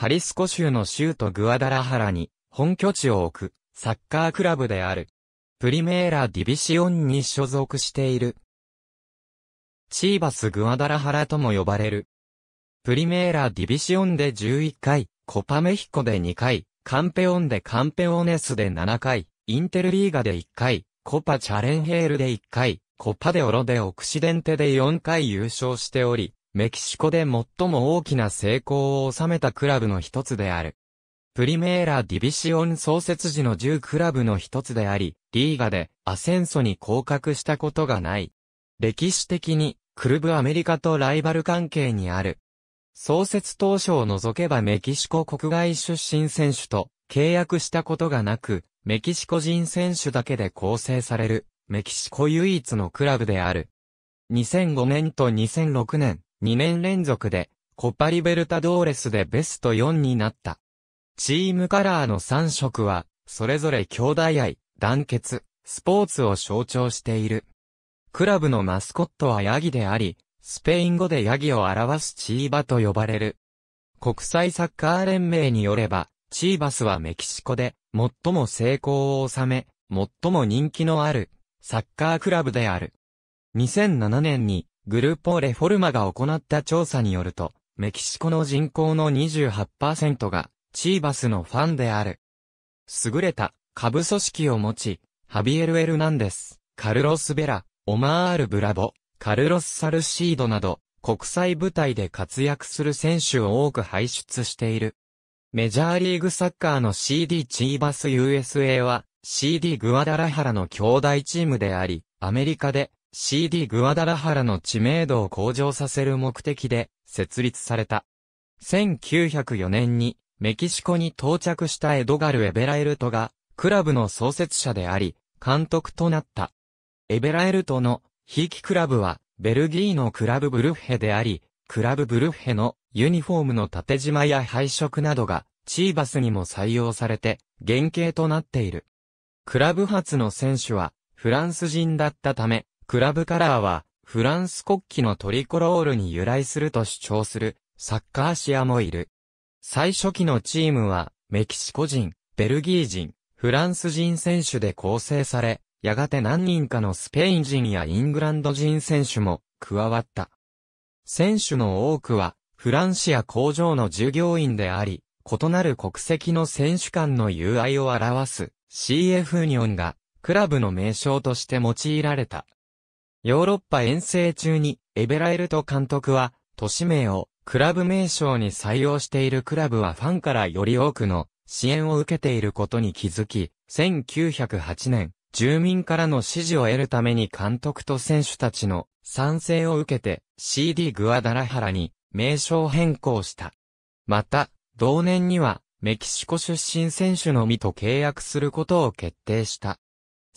ハリスコ州の州都グアダラハラに本拠地を置くサッカークラブである。プリメーラ・ディビシオンに所属している。チーバス・グアダラハラとも呼ばれる。プリメーラ・ディビシオンで11回、コパメヒコで2回、カンペオンでカンペオネスで7回、インテルリーガで1回、コパチャレンヘールで1回、コパデオロでオクシデンテで4回優勝しており、メキシコで最も大きな成功を収めたクラブの一つである。プリメーラ・ディビシオン創設時の10クラブの一つであり、リーガでアセンソに降格したことがない。歴史的に、クルブアメリカとライバル関係にある。創設当初を除けばメキシコ国外出身選手と契約したことがなく、メキシコ人選手だけで構成される、メキシコ唯一のクラブである。2005年と2006年、2年連続で、コパリベルタドーレスでベスト4になった。チームカラーの3色は、それぞれ兄弟愛、団結、スポーツを象徴している。クラブのマスコットはヤギであり、スペイン語でヤギを表すチーバと呼ばれる。国際サッカー連盟によれば、チーバスはメキシコで最も成功を収め、最も人気のあるサッカークラブである。2007年にグルーポレフォルマが行った調査によると、メキシコの人口の28%がチーバスのファンである。優れた下部組織を持ち、ハビエル・エルナンデス、カルロス・ベラ、オマール・ブラボ、カルロス・サルシードなど、国際舞台で活躍する選手を多く輩出している。メジャーリーグサッカーの CD チーバス USA は CD グアダラハラの兄弟チームであり、アメリカで CD グアダラハラの知名度を向上させる目的で設立された。1904年にメキシコに到着したエドガル・エベラエルトがクラブの創設者であり監督となった。エベラエルトのヒーキクラブはベルギーのクラブブルッヘであり、クラブブルッヘのユニフォームの縦縞や配色などがチーバスにも採用されて原型となっている。クラブ発の選手はフランス人だったため、クラブカラーは、フランス国旗のトリコロールに由来すると主張する、サッカーシアもいる。最初期のチームは、メキシコ人、ベルギー人、フランス人選手で構成され、やがて何人かのスペイン人やイングランド人選手も加わった。選手の多くは、フランスや工場の従業員であり、異なる国籍の選手間の友愛を表す CF ニオンがクラブの名称として用いられた。ヨーロッパ遠征中に、エベラエルト監督は、都市名を、クラブ名称に採用しているクラブはファンからより多くの支援を受けていることに気づき、1908年、住民からの支持を得るために監督と選手たちの賛成を受けて CD グアダラハラに名称変更した。また、同年にはメキシコ出身選手のみと契約することを決定した。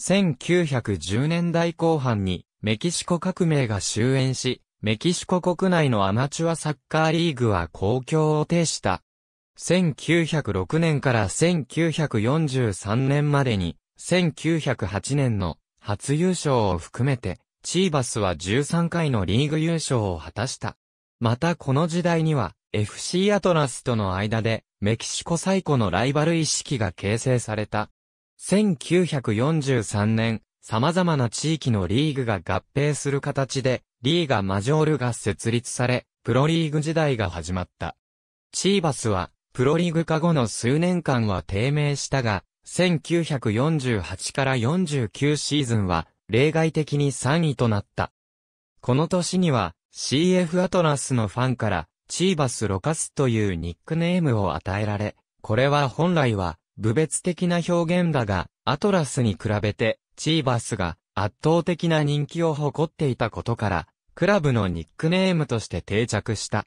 1910年代後半にメキシコ革命が終焉し、メキシコ国内のアマチュアサッカーリーグは公共を呈した。1906年から1943年までに、1908年の初優勝を含めて、チーバスは13回のリーグ優勝を果たした。またこの時代には、FC アトラスとの間で、メキシコ最古のライバル意識が形成された。1943年、様々な地域のリーグが合併する形で、リーガマジョールが設立され、プロリーグ時代が始まった。チーバスは、プロリーグ化後の数年間は低迷したが、1948から49シーズンは、例外的に3位となった。この年には、CF アトラスのファンから、チーバス・ロカスというニックネームを与えられ、これは本来は、部別的な表現だが、アトラスに比べて、チーバスが圧倒的な人気を誇っていたことから、クラブのニックネームとして定着した。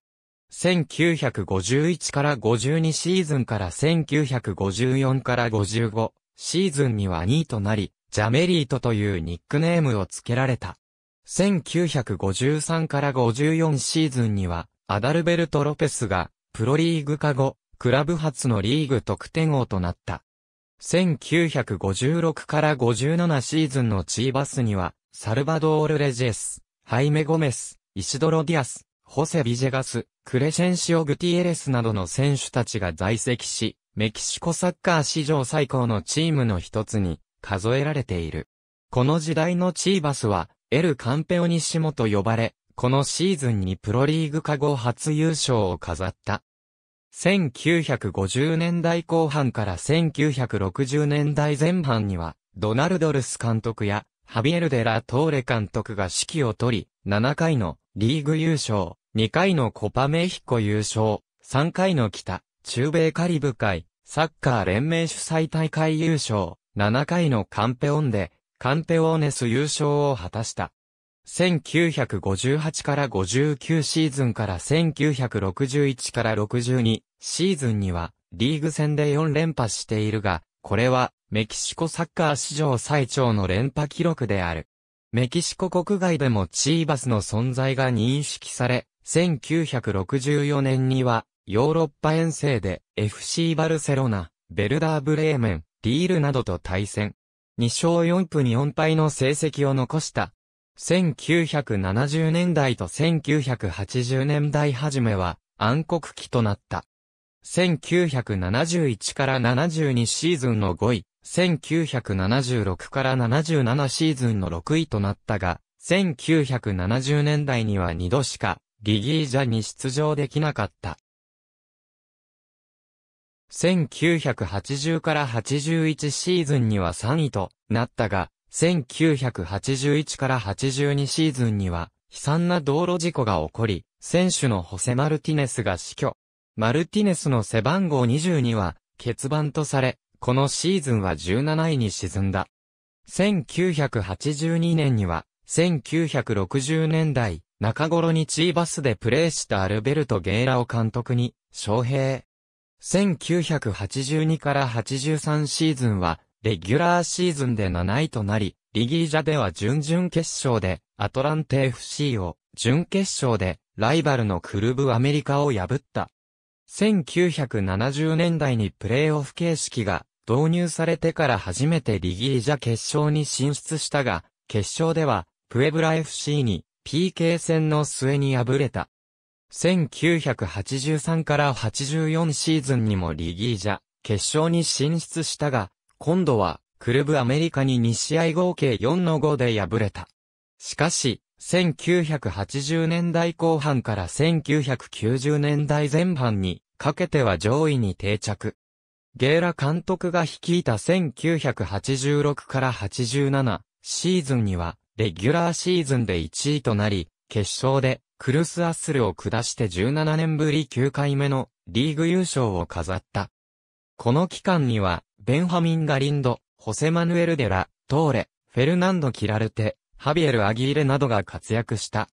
1951から52シーズンから1954から55シーズンには2位となり、ジャメリートというニックネームを付けられた。1953から54シーズンには、アダルベルト・ロペスが、プロリーグ化後、クラブ初のリーグ得点王となった。1956から57シーズンのチーバスには、サルバドール・レジェス、ハイメ・ゴメス、イシドロ・ディアス、ホセ・ビジェガス、クレシェンシオ・グティエレスなどの選手たちが在籍し、メキシコサッカー史上最高のチームの一つに数えられている。この時代のチーバスは、エル・カンペオニシモと呼ばれ、このシーズンにプロリーグ化後初優勝を飾った。1950年代後半から1960年代前半には、ドナルドルス監督や、ハビエル・デ・ラ・トーレ監督が指揮を取り、7回のリーグ優勝、2回のコパメヒコ優勝、3回の北、中米カリブ海、サッカー連盟主催大会優勝、7回のカンペオンで、カンペオーネス優勝を果たした。1958から59シーズンから1961から62シーズンにはリーグ戦で4連覇しているが、これはメキシコサッカー史上最長の連覇記録である。メキシコ国外でもチーバスの存在が認識され、1964年にはヨーロッパ遠征で FC バルセロナ、ベルダーブレーメン、リールなどと対戦。2勝4分4敗の成績を残した1970年代と1980年代初めは暗黒期となった。1971から72シーズンの5位、1976から77シーズンの6位となったが、1970年代には2度しか、リギージャに出場できなかった。1980から81シーズンには3位となったが、1981から82シーズンには、悲惨な道路事故が起こり、選手のホセ・マルティネスが死去。マルティネスの背番号22は、欠番とされ、このシーズンは17位に沈んだ。1982年には、1960年代、中頃にチーバスでプレーしたアルベルト・ゲイラを監督に、招聘。1982から83シーズンは、レギュラーシーズンで7位となり、リギージャでは準々決勝で、アトランテ FC を、準決勝で、ライバルのクルブアメリカを破った。1970年代にプレーオフ形式が導入されてから初めてリギージャ決勝に進出したが、決勝では、プエブラ FC に PK 戦の末に敗れた。1983から84シーズンにもリギージャ決勝に進出したが、今度は、クルブアメリカに2試合合計4の5で敗れた。しかし、1980年代後半から1990年代前半にかけては上位に定着。ゲーラ監督が率いた1986から87シーズンにはレギュラーシーズンで1位となり、決勝でクルスアッスルを下して17年ぶり9回目のリーグ優勝を飾った。この期間にはベンハミン・ガリンド、ホセ・マヌエル・デラ、トーレ、フェルナンド・キラルテ、ハビエル・アギーレなどが活躍した。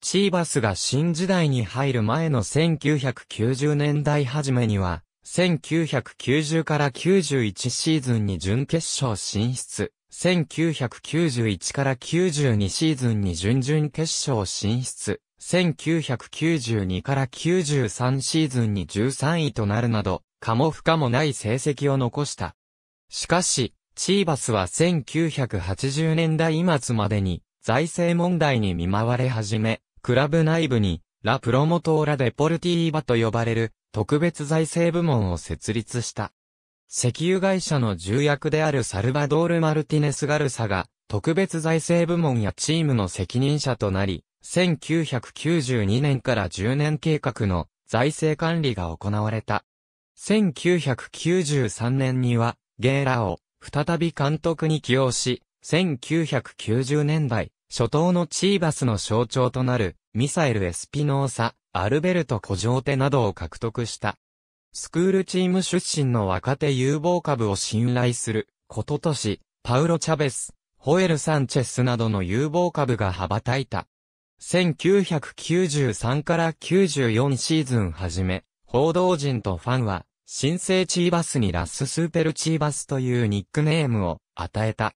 チーバスが新時代に入る前の1990年代初めには、1990から91シーズンに準決勝進出、1991から92シーズンに準々決勝進出、1992から93シーズンに13位となるなど、かも不可もない成績を残した。しかし、チーバスは1980年代末までに財政問題に見舞われ始め、クラブ内部にラ・プロモトーラ・デポルティーバと呼ばれる特別財政部門を設立した。石油会社の重役であるサルバドール・マルティネス・ガルサが特別財政部門やチームの責任者となり、1992年から10年計画の財政管理が行われた。1993年には、ゲーラを再び監督に起用し、1990年代、初頭のチーバスの象徴となる、ミサイル・エスピノーサ、アルベルト・コジョーテなどを獲得した。スクールチーム出身の若手有望株を信頼する、こととし、パウロ・チャベス、ホエル・サンチェスなどの有望株が羽ばたいた。1993から94シーズンはじめ、報道陣とファンは、新生チーバスにラススーペルチーバスというニックネームを与えた。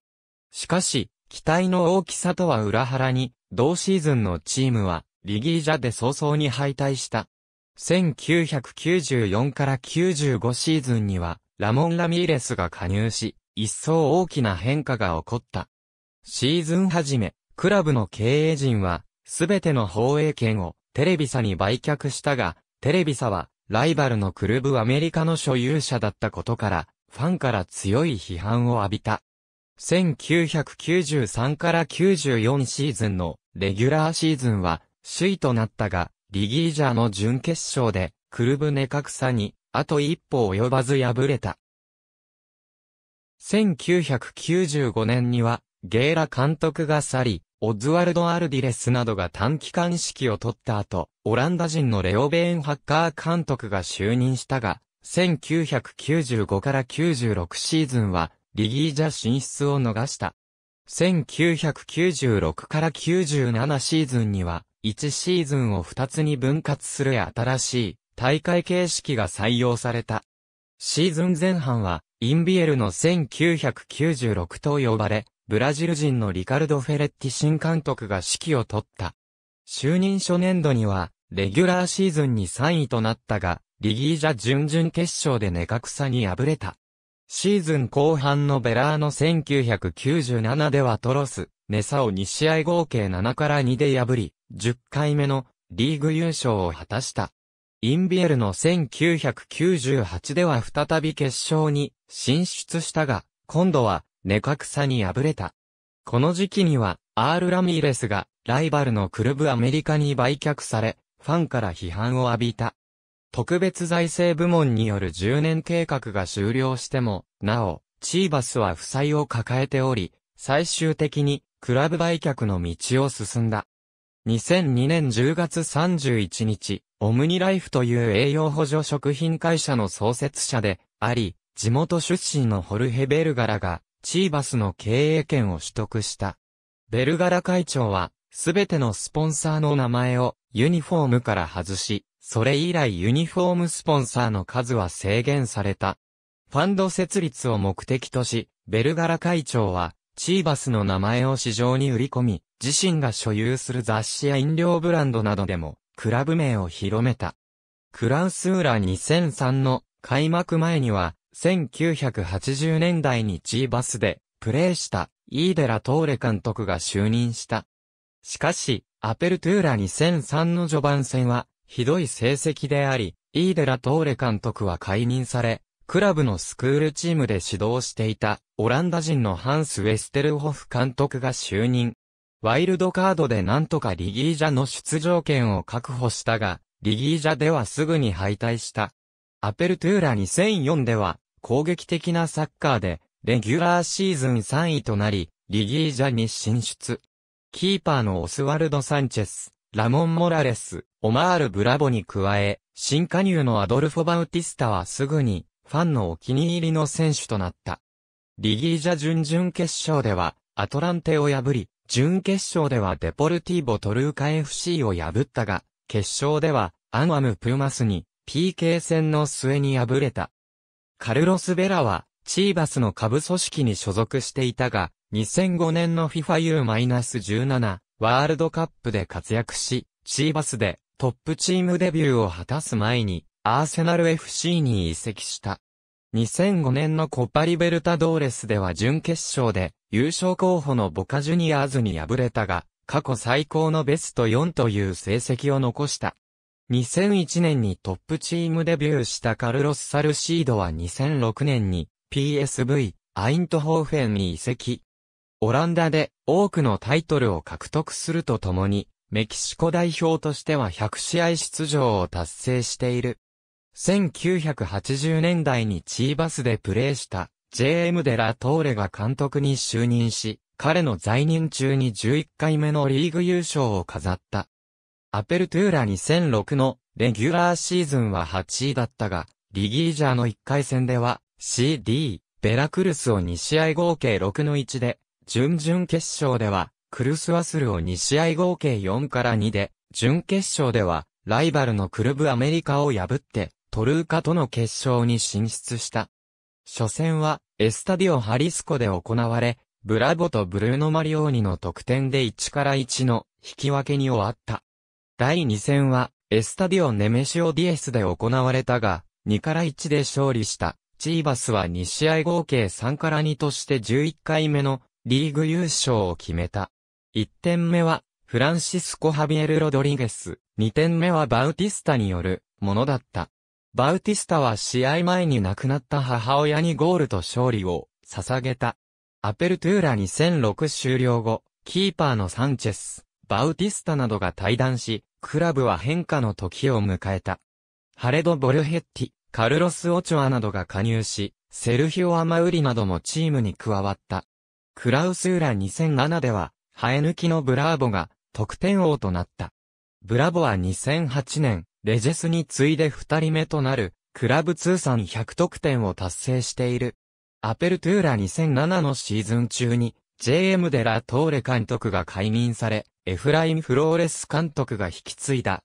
しかし、期待の大きさとは裏腹に、同シーズンのチームは、リギージャで早々に敗退した。1994から95シーズンには、ラモン・ラミーレスが加入し、一層大きな変化が起こった。シーズン初め、クラブの経営陣は、すべての放映権をテレビサに売却したが、テレビサはライバルのクルブアメリカの所有者だったことから、ファンから強い批判を浴びた。1993から94シーズンのレギュラーシーズンは首位となったが、リギージャーの準決勝で、クルブネカクサに、あと一歩及ばず敗れた。1995年には、ゲーラ監督が去り、オズワルド・アルディレスなどが短期間指揮を取った後、オランダ人のレオベーン・ハッカー監督が就任したが、1995から96シーズンは、リギージャ進出を逃した。1996から97シーズンには、1シーズンを2つに分割する新しい大会形式が採用された。シーズン前半は、インビエルの1996と呼ばれ、ブラジル人のリカルド・フェレッティ新監督が指揮を取った。就任初年度には、レギュラーシーズンに3位となったが、リギージャ準々決勝で寝かクに敗れた。シーズン後半のベラーの1997ではトロス、ネサを2試合合計7から2で破り、10回目のリーグ優勝を果たした。インビエルの1998では再び決勝に進出したが、今度はカクサに敗れた。この時期には、アール・ラミーレスが、ライバルのクルブアメリカに売却され、ファンから批判を浴びた。特別財政部門による10年計画が終了しても、なお、チーバスは負債を抱えており、最終的に、クラブ売却の道を進んだ。2002年10月31日、オムニライフという栄養補助食品会社の創設者であり、地元出身のホルヘ・ベルガラがチーバスの経営権を取得した。ベルガラ会長は、すべてのスポンサーの名前をユニフォームから外し、それ以来ユニフォームスポンサーの数は制限された。ファンド設立を目的とし、ベルガラ会長は、チーバスの名前を市場に売り込み、自身が所有する雑誌や飲料ブランドなどでも、クラブ名を広めた。クラウスウラ2003の開幕前には、1980年代に G バスでプレーしたイーデラ・トーレ監督が就任した。しかし、アペルトゥーラ2003の序盤戦はひどい成績であり、イーデラ・トーレ監督は解任され、クラブのスクールチームで指導していたオランダ人のハンス・ウェステルホフ監督が就任。ワイルドカードでなんとかリギージャの出場権を確保したが、リギージャではすぐに敗退した。アペルトゥーラ2004では、攻撃的なサッカーで、レギュラーシーズン3位となり、リギージャに進出。キーパーのオスワルド・サンチェス、ラモン・モラレス、オマール・ブラボに加え、新加入のアドルフォ・バウティスタはすぐに、ファンのお気に入りの選手となった。リギージャ準々決勝では、アトランテを破り、準決勝ではデポルティーボ・トルーカ FC を破ったが、決勝では、アンアム・プーマスに、PK 戦の末に敗れた。カルロス・ベラは、チーバスの下部組織に所属していたが、2005年の FIFAU-17 ワールドカップで活躍し、チーバスでトップチームデビューを果たす前に、アーセナル FC に移籍した。2005年のコパリベルタドーレスでは準決勝で優勝候補のボカジュニアーズに敗れたが、過去最高のベスト4という成績を残した。2001年にトップチームデビューしたカルロス・サルシードは2006年に PSV アイントホーフェンに移籍。オランダで多くのタイトルを獲得するとともに、メキシコ代表としては100試合出場を達成している。1980年代にチーバスでプレーした JM デラトーレが監督に就任し、彼の在任中に11回目のリーグ優勝を飾った。アペルトゥーラ2006のレギュラーシーズンは8位だったが、リギージャーの1回戦では CD、ベラクルスを2試合合計6の1で、準々決勝ではクルスワスルを2試合合計4から2で、準決勝ではライバルのクルブアメリカを破ってトルーカとの決勝に進出した。初戦はエスタディオハリスコで行われ、ブラボとブルーノ・マリオーニの得点で1から1の引き分けに終わった。第2戦は、エスタディオ・ネメシオ・ディエスで行われたが、2から1で勝利した。チーバスは2試合合計3から2として11回目のリーグ優勝を決めた。1点目は、フランシスコ・ハビエル・ロドリゲス。2点目はバウティスタによるものだった。バウティスタは試合前に亡くなった母親にゴールと勝利を捧げた。アペルトゥーラ2006終了後、キーパーのサンチェス、バウティスタなどが退団し、クラブは変化の時を迎えた。ハレド・ボルヘッティ、カルロス・オチョアなどが加入し、セルヒオ・アマウリなどもチームに加わった。クラウスーラ2007では、生え抜きのブラーボが得点王となった。ブラボは2008年、レジェスに次いで2人目となる、クラブ通算100得点を達成している。アペルトゥーラ2007のシーズン中に、JM デラ・トーレ監督が解任され、エフライン・フローレス監督が引き継いだ。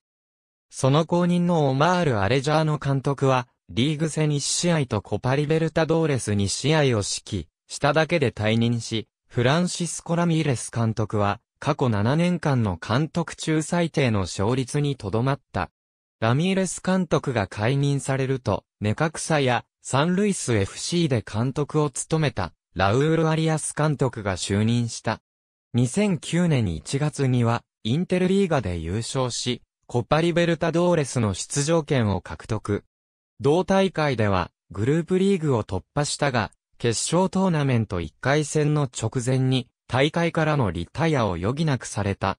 その後任のオマール・アレジャーノ監督は、リーグ戦1試合とコパリベルタドーレス2試合を指揮、しただけで退任し、フランシスコ・ラミーレス監督は、過去7年間の監督中最低の勝率にとどまった。ラミーレス監督が解任されると、ネカクサやサンルイス FC で監督を務めたラウール・アリアス監督が就任した。2009年1月には、インテルリーガで優勝し、コパリベルタドーレスの出場権を獲得。同大会では、グループリーグを突破したが、決勝トーナメント1回戦の直前に、大会からのリタイアを余儀なくされた。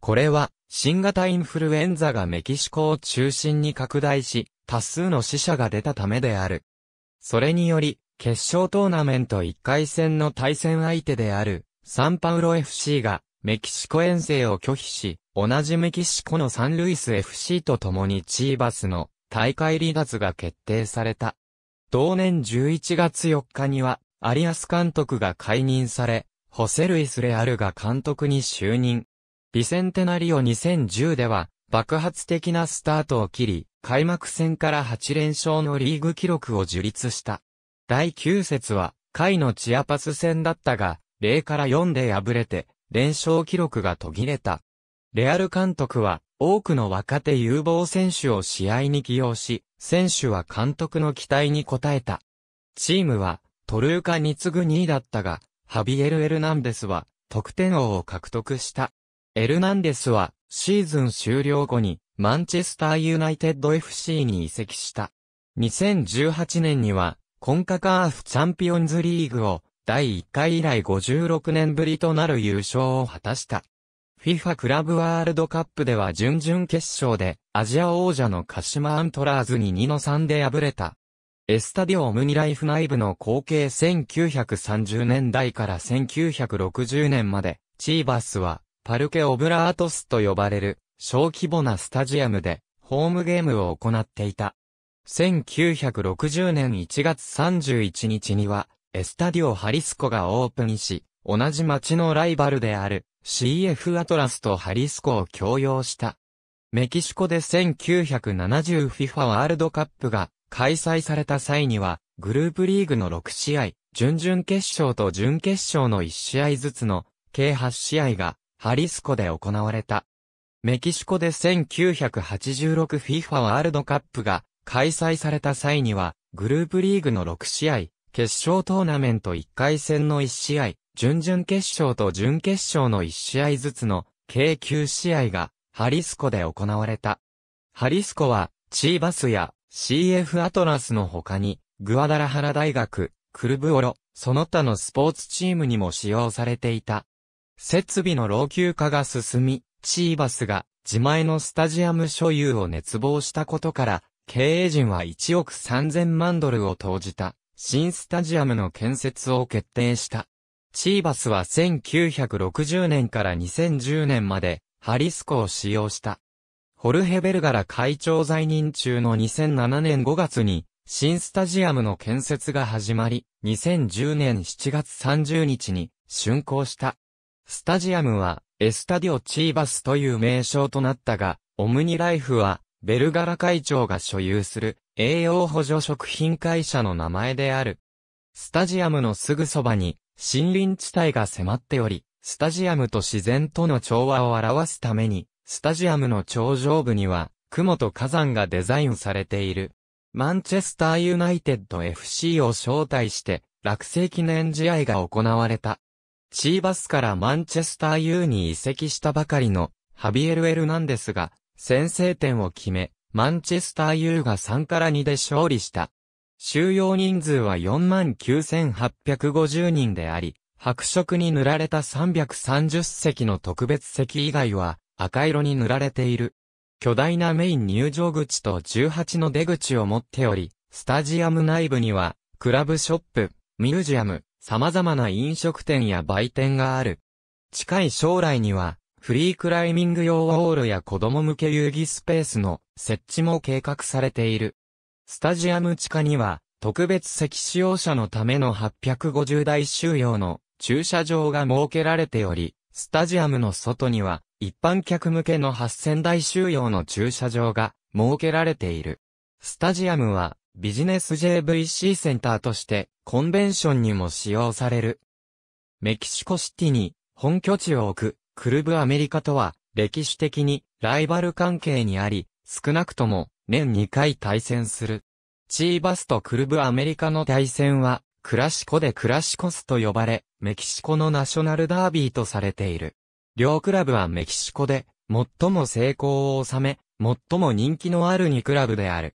これは、新型インフルエンザがメキシコを中心に拡大し、多数の死者が出たためである。それにより、決勝トーナメント1回戦の対戦相手である、サンパウロ FC がメキシコ遠征を拒否し、同じメキシコのサンルイス FC と共にチーバスの大会離脱が決定された。同年11月4日には、アリアス監督が解任され、ホセルイス・レアルが監督に就任。ビセンテナリオ2010では、爆発的なスタートを切り、開幕戦から8連勝のリーグ記録を樹立した。第9節は、回のチアパス戦だったが、0から4で敗れて、連勝記録が途切れた。レアル監督は、多くの若手有望選手を試合に起用し、選手は監督の期待に応えた。チームは、トルーカに次ぐ2位だったが、ハビエル・エルナンデスは、得点王を獲得した。エルナンデスは、シーズン終了後に、マンチェスター・ユナイテッド FC に移籍した。2018年には、コンカカーフチャンピオンズリーグを第1回以来56年ぶりとなる優勝を果たした。FIFA クラブワールドカップでは準々決勝でアジア王者の鹿島アントラーズに2の3で敗れた。エスタディオムニライフ内部の後継1930年代から1960年まで、チーバスはパルケ・オブラートスと呼ばれる小規模なスタジアムでホームゲームを行っていた。1960年1月31日にはエスタディオハリスコがオープンし、同じ町のライバルである CF アトラスとハリスコを共用した。メキシコで 1970FIFA ワールドカップが開催された際には、グループリーグの6試合、準々決勝と準決勝の1試合ずつの計8試合がハリスコで行われた。メキシコで 1986FIFA ワールドカップが開催された際には、グループリーグの6試合、決勝トーナメント1回戦の1試合、準々決勝と準決勝の1試合ずつの計9試合がハリスコで行われた。ハリスコはチーバスや CF アトラスの他にグアダラハラ大学、クルブオロ、その他のスポーツチームにも使用されていた。設備の老朽化が進み、チーバスが自前のスタジアム所有を熱望したことから、経営陣は1億3000万ドルを投じた。新スタジアムの建設を決定した。チーバスは1960年から2010年までハリスコを使用した。ホルヘベルガラ会長在任中の2007年5月に新スタジアムの建設が始まり、2010年7月30日に竣工した。スタジアムはエスタディオチーバスという名称となったが、オムニライフはベルガラ会長が所有する栄養補助食品会社の名前である。スタジアムのすぐそばに森林地帯が迫っており、スタジアムと自然との調和を表すために、スタジアムの頂上部には雲と火山がデザインされている。マンチェスターユナイテッド FC を招待して落成記念試合が行われた。チーバスからマンチェスターユーに移籍したばかりのハビエル・エルナンデスが先制点を決め、マンチェスター U が3から2で勝利した。収容人数は49,850人であり、白色に塗られた330席の特別席以外は赤色に塗られている。巨大なメイン入場口と18の出口を持っており、スタジアム内部には、クラブショップ、ミュージアム、様々な飲食店や売店がある。近い将来には、フリークライミング用ウォールや子供向け遊戯スペースの設置も計画されている。スタジアム地下には、特別席使用者のための850台収容の駐車場が設けられており、スタジアムの外には、一般客向けの8000台収容の駐車場が設けられている。スタジアムは、ビジネス JVC センターとして、コンベンションにも使用される。メキシコシティに、本拠地を置く、クルブアメリカとは、歴史的にライバル関係にあり、少なくとも年2回対戦する。チーバスとクルブアメリカの対戦は、クラシコでクラシコスと呼ばれ、メキシコのナショナルダービーとされている。両クラブはメキシコで、最も成功を収め、最も人気のある2クラブである。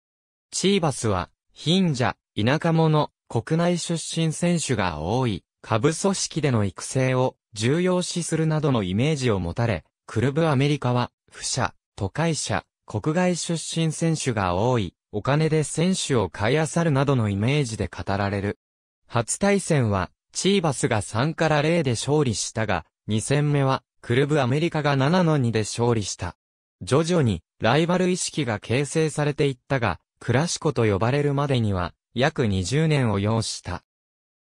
チーバスは、貧者、田舎者、国内出身選手が多い、下部組織での育成を重要視するなどのイメージを持たれ、クルブアメリカは、不社、都会社、国外出身選手が多い、お金で選手を買い漁るなどのイメージで語られる。初対戦は、チーバスが3から0で勝利したが、2戦目は、クルブアメリカが7の2で勝利した。徐々に、ライバル意識が形成されていったが、クラシコと呼ばれるまでには、約20年を要した。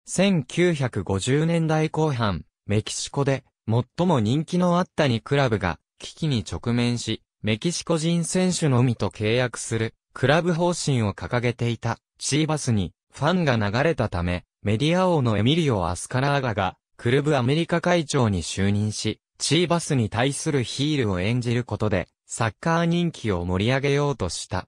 1950年代後半、メキシコで最も人気のあった2クラブが危機に直面し、メキシコ人選手のみと契約するクラブ方針を掲げていたチーバスにファンが流れたため、メディア王のエミリオ・アスカラーガがクルブアメリカ会長に就任し、チーバスに対するヒールを演じることで、サッカー人気を盛り上げようとした。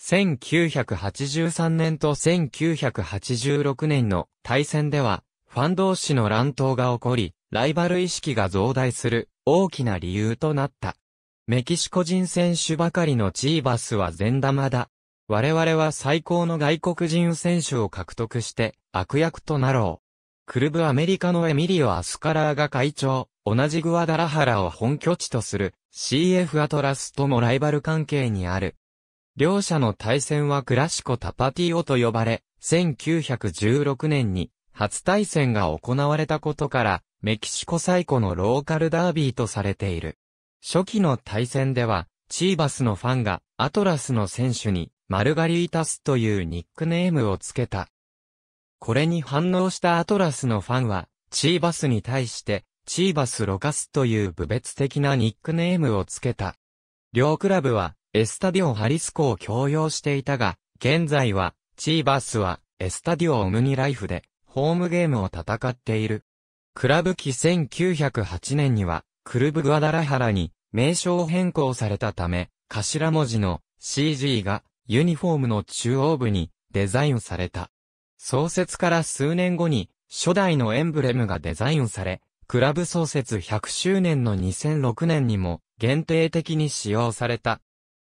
1983年と1986年の対戦では、ファン同士の乱闘が起こり、ライバル意識が増大する大きな理由となった。メキシコ人選手ばかりのチーバスは善玉だ。我々は最高の外国人選手を獲得して悪役となろう。クルブアメリカのエミリオ・アスカラーが会長、同じグアダラハラを本拠地とする CF アトラスともライバル関係にある。両者の対戦はクラシコ・タパティオと呼ばれ、1916年に初対戦が行われたことから、メキシコ最古のローカルダービーとされている。初期の対戦では、チーバスのファンがアトラスの選手にマルガリータスというニックネームをつけた。これに反応したアトラスのファンは、チーバスに対して、チーバス・ロカスという部別的なニックネームをつけた。両クラブは、エスタディオ・ハリスコを共用していたが、現在は、チーバスは、エスタディオ・オムニライフで、ホームゲームを戦っている。クラブ期1908年には、クルブグアダラハラに名称変更されたため、頭文字の CG がユニフォームの中央部にデザインされた。創設から数年後に初代のエンブレムがデザインされ、クラブ創設100周年の2006年にも限定的に使用された。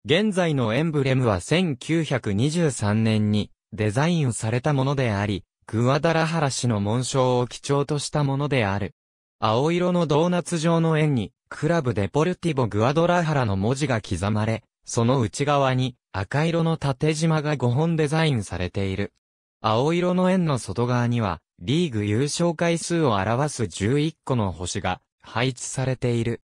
現在のエンブレムは1923年にデザインされたものであり、グアダラハラ氏の紋章を基調としたものである。青色のドーナツ状の円に、クラブデポルティボグアドラハラの文字が刻まれ、その内側に赤色の縦縞が5本デザインされている。青色の円の外側には、リーグ優勝回数を表す11個の星が配置されている。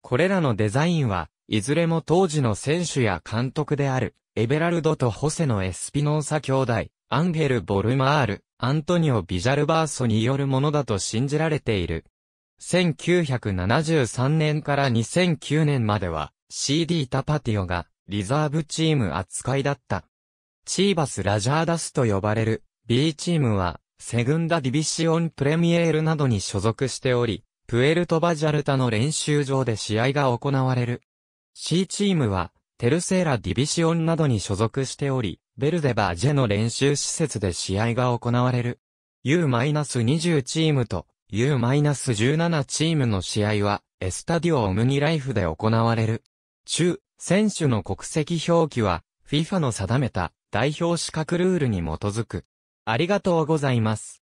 これらのデザインは、いずれも当時の選手や監督である、エベラルドとホセのエスピノーサ兄弟、アンヘル・ボルマール、アントニオ・ビジャルバーソによるものだと信じられている。1973年から2009年までは CD タパティオがリザーブチーム扱いだった。チーバス・ラジャーダスと呼ばれる B チームはセグンダ・ディビシオン・プレミエールなどに所属しており、プエルト・バジャルタの練習場で試合が行われる。C チームはテルセーラ・ディビシオンなどに所属しており、ベルデバージェの練習施設で試合が行われる。U-20 チームと U-17 チームの試合は、エスタディオオムニライフで行われる。中、選手の国籍表記は、FIFA の定めた代表資格ルールに基づく。ありがとうございます。